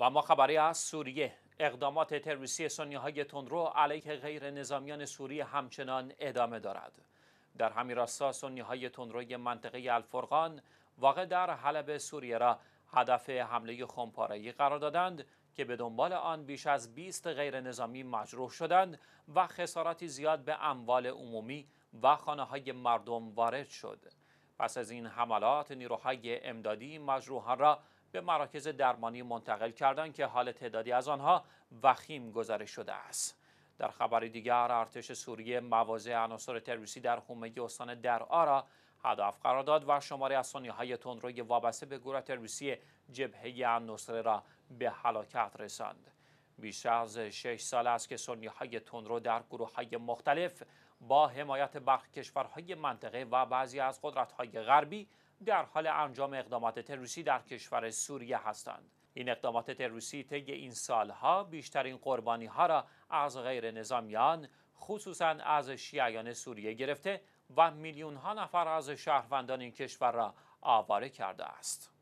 و ما خبری از سوریه اقدامات تروریستی سنیهای تندرو علیه غیر نظامیان سوریه همچنان ادامه دارد در همین راستا سنیهای تندروی منطقه الفرقان واقع در حلب سوریه را هدف حمله خمپارایی قرار دادند که به دنبال آن بیش از 20 غیر نظامی مجروح شدند و خساراتی زیاد به اموال عمومی و خانه های مردم وارد شد. پس از این حملات نیروهای امدادی مجروحان را به مراکز درمانی منتقل کردند که حال تعدادی از آنها وخیم گزارش شده است در خبر دیگر ارتش سوریه مواضع عناصر تروریستی در حومه استان درعا را هدف قرار داد و شماری از های تندروی وابسته به گروه تروریستی جبهه النصره را به هلاکت رساند بیش از شش سال است که سنی های تندرو در گروه های مختلف با حمایت برخی کشورهای منطقه و بعضی از قدرت های غربی در حال انجام اقدامات تروریستی در کشور سوریه هستند این اقدامات تروریستی طی این سالها بیشترین قربانی ها را از غیر نظامیان خصوصا از شیعیان سوریه گرفته و میلیون ها نفر از شهروندان این کشور را آواره کرده است